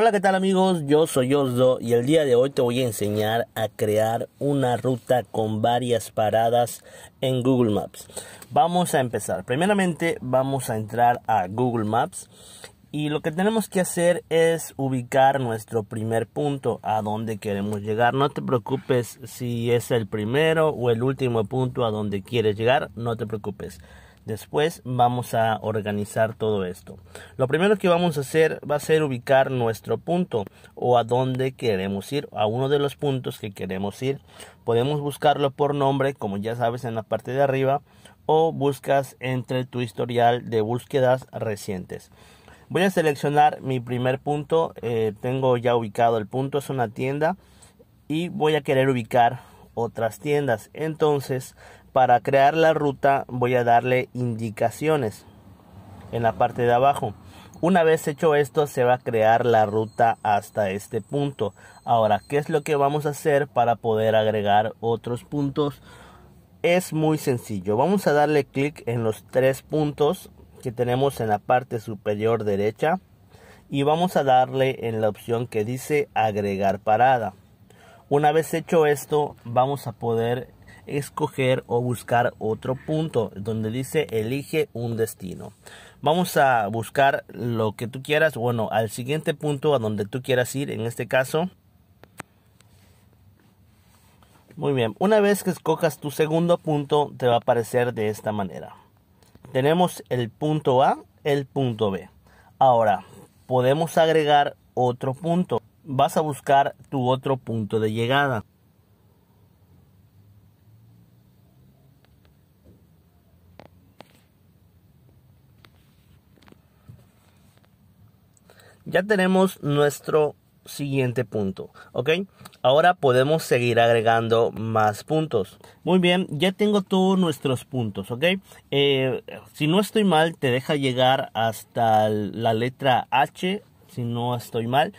Hola, ¿qué tal amigos? Yo soy Osdo y el día de hoy te voy a enseñar a crear una ruta con varias paradas en Google Maps. Vamos a empezar. Primeramente vamos a entrar a Google Maps y lo que tenemos que hacer es ubicar nuestro primer punto a donde queremos llegar. No te preocupes si es el primero o el último punto a donde quieres llegar, no te preocupes. Después vamos a organizar todo esto. Lo primero que vamos a hacer va a ser ubicar nuestro punto o a dónde queremos ir, a uno de los puntos que queremos ir. Podemos buscarlo por nombre, como ya sabes en la parte de arriba, o buscas entre tu historial de búsquedas recientes. Voy a seleccionar mi primer punto, eh, tengo ya ubicado el punto, es una tienda y voy a querer ubicar otras tiendas. Entonces para crear la ruta voy a darle indicaciones en la parte de abajo. Una vez hecho esto se va a crear la ruta hasta este punto. Ahora, ¿qué es lo que vamos a hacer para poder agregar otros puntos? Es muy sencillo. Vamos a darle clic en los tres puntos que tenemos en la parte superior derecha y vamos a darle en la opción que dice agregar parada. Una vez hecho esto, vamos a poder escoger o buscar otro punto donde dice elige un destino. Vamos a buscar lo que tú quieras, bueno, al siguiente punto a donde tú quieras ir, en este caso. Muy bien, una vez que escojas tu segundo punto te va a aparecer de esta manera. Tenemos el punto A, el punto B. Ahora, podemos agregar otro punto. Vas a buscar tu otro punto de llegada. Ya tenemos nuestro siguiente punto, ¿ok? Ahora podemos seguir agregando más puntos. Muy bien, ya tengo todos nuestros puntos, ¿ok? Eh, si no estoy mal, te deja llegar hasta la letra H, si no estoy mal.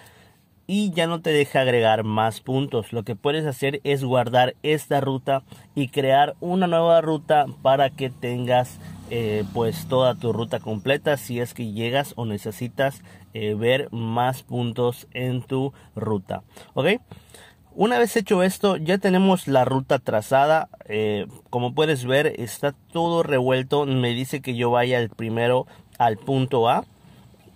Y ya no te deja agregar más puntos. Lo que puedes hacer es guardar esta ruta y crear una nueva ruta para que tengas eh, pues toda tu ruta completa si es que llegas o necesitas eh, ver más puntos en tu ruta ok una vez hecho esto ya tenemos la ruta trazada eh, como puedes ver está todo revuelto me dice que yo vaya primero al punto A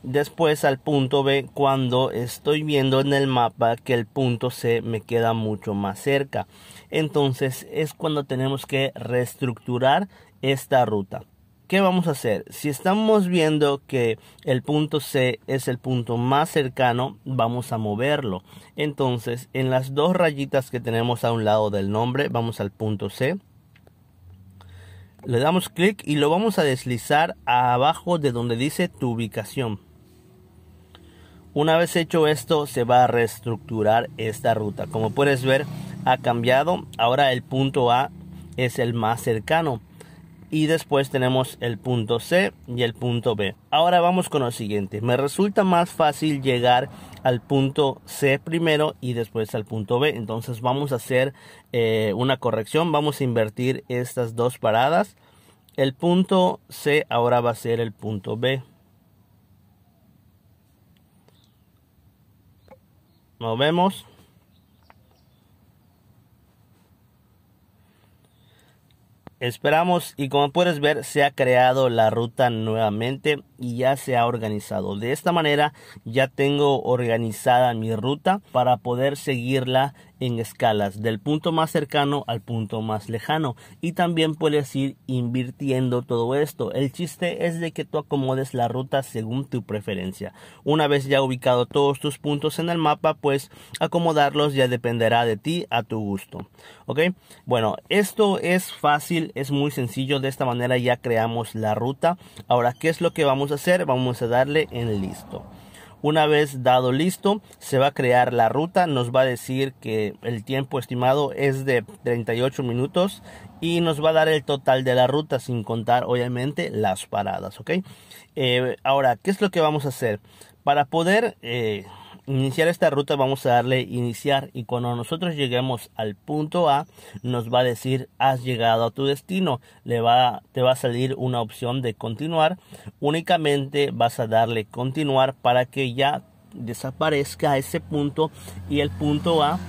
después al punto B cuando estoy viendo en el mapa que el punto C me queda mucho más cerca entonces es cuando tenemos que reestructurar esta ruta ¿qué vamos a hacer? Si estamos viendo que el punto C es el punto más cercano, vamos a moverlo. Entonces, en las dos rayitas que tenemos a un lado del nombre, vamos al punto C. Le damos clic y lo vamos a deslizar abajo de donde dice tu ubicación. Una vez hecho esto, se va a reestructurar esta ruta. Como puedes ver, ha cambiado. Ahora el punto A es el más cercano y después tenemos el punto C y el punto B. Ahora vamos con lo siguiente. Me resulta más fácil llegar al punto C primero y después al punto B. Entonces vamos a hacer eh, una corrección. Vamos a invertir estas dos paradas. El punto C ahora va a ser el punto B. Movemos. Esperamos y como puedes ver se ha creado la ruta nuevamente y ya se ha organizado. De esta manera ya tengo organizada mi ruta para poder seguirla en escalas del punto más cercano al punto más lejano y también puedes ir invirtiendo todo esto el chiste es de que tú acomodes la ruta según tu preferencia una vez ya ubicado todos tus puntos en el mapa pues acomodarlos ya dependerá de ti a tu gusto ok bueno esto es fácil es muy sencillo de esta manera ya creamos la ruta ahora qué es lo que vamos a hacer? Vamos a darle en listo. Una vez dado listo, se va a crear la ruta, nos va a decir que el tiempo estimado es de 38 minutos y nos va a dar el total de la ruta sin contar obviamente las paradas, ¿ok? Eh, ahora, ¿qué es lo que vamos a hacer? Para poder eh, iniciar esta ruta vamos a darle iniciar y cuando nosotros lleguemos al punto A nos va a decir has llegado a tu destino. Le va, te va a salir una opción de continuar. Únicamente vas a darle continuar para que ya desaparezca ese punto y el punto A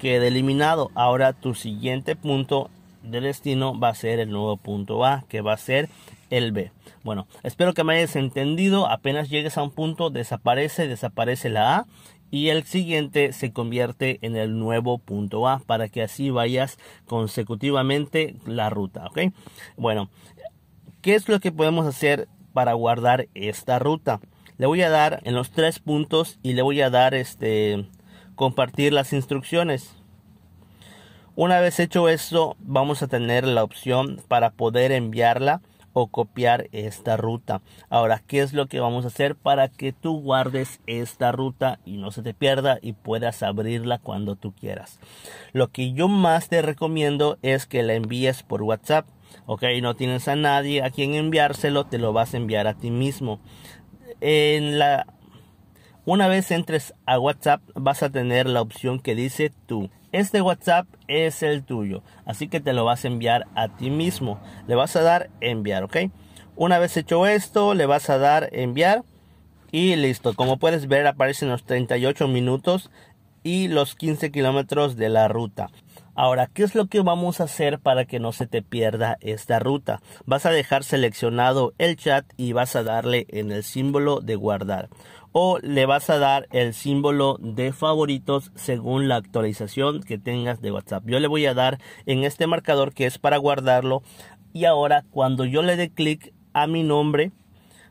quede eliminado. Ahora tu siguiente punto de destino va a ser el nuevo punto A que va a ser el B. Bueno, espero que me hayas entendido. Apenas llegues a un punto, desaparece, desaparece la A y el siguiente se convierte en el nuevo punto A para que así vayas consecutivamente la ruta, ¿ok? Bueno, ¿qué es lo que podemos hacer para guardar esta ruta? Le voy a dar en los tres puntos y le voy a dar este compartir las instrucciones. Una vez hecho esto, vamos a tener la opción para poder enviarla copiar esta ruta. Ahora, ¿qué es lo que vamos a hacer para que tú guardes esta ruta y no se te pierda y puedas abrirla cuando tú quieras? Lo que yo más te recomiendo es que la envíes por WhatsApp. Ok, no tienes a nadie a quien enviárselo, te lo vas a enviar a ti mismo. En la una vez entres a WhatsApp vas a tener la opción que dice tú. Este WhatsApp es el tuyo, así que te lo vas a enviar a ti mismo. Le vas a dar enviar, ¿ok? Una vez hecho esto, le vas a dar enviar y listo. Como puedes ver aparecen los 38 minutos y los 15 kilómetros de la ruta. Ahora, ¿qué es lo que vamos a hacer para que no se te pierda esta ruta? Vas a dejar seleccionado el chat y vas a darle en el símbolo de guardar o le vas a dar el símbolo de favoritos según la actualización que tengas de WhatsApp. Yo le voy a dar en este marcador que es para guardarlo y ahora cuando yo le dé clic a mi nombre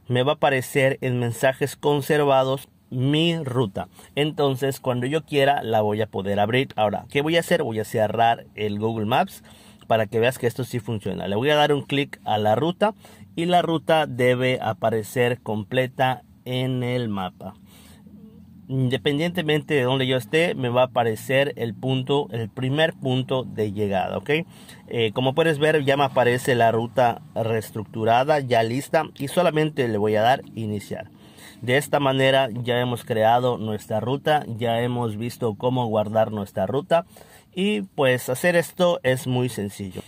me va a aparecer en mensajes conservados mi ruta. Entonces, cuando yo quiera, la voy a poder abrir. Ahora, ¿qué voy a hacer? Voy a cerrar el Google Maps para que veas que esto sí funciona. Le voy a dar un clic a la ruta y la ruta debe aparecer completa en el mapa. Independientemente de donde yo esté, me va a aparecer el punto, el primer punto de llegada, ¿ok? Eh, como puedes ver, ya me aparece la ruta reestructurada, ya lista, y solamente le voy a dar iniciar. De esta manera ya hemos creado nuestra ruta, ya hemos visto cómo guardar nuestra ruta y pues hacer esto es muy sencillo.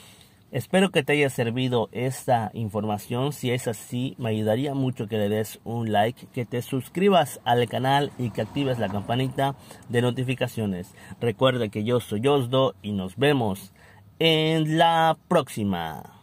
Espero que te haya servido esta información. Si es así, me ayudaría mucho que le des un like, que te suscribas al canal y que actives la campanita de notificaciones. Recuerda que yo soy Osdo y nos vemos en la próxima.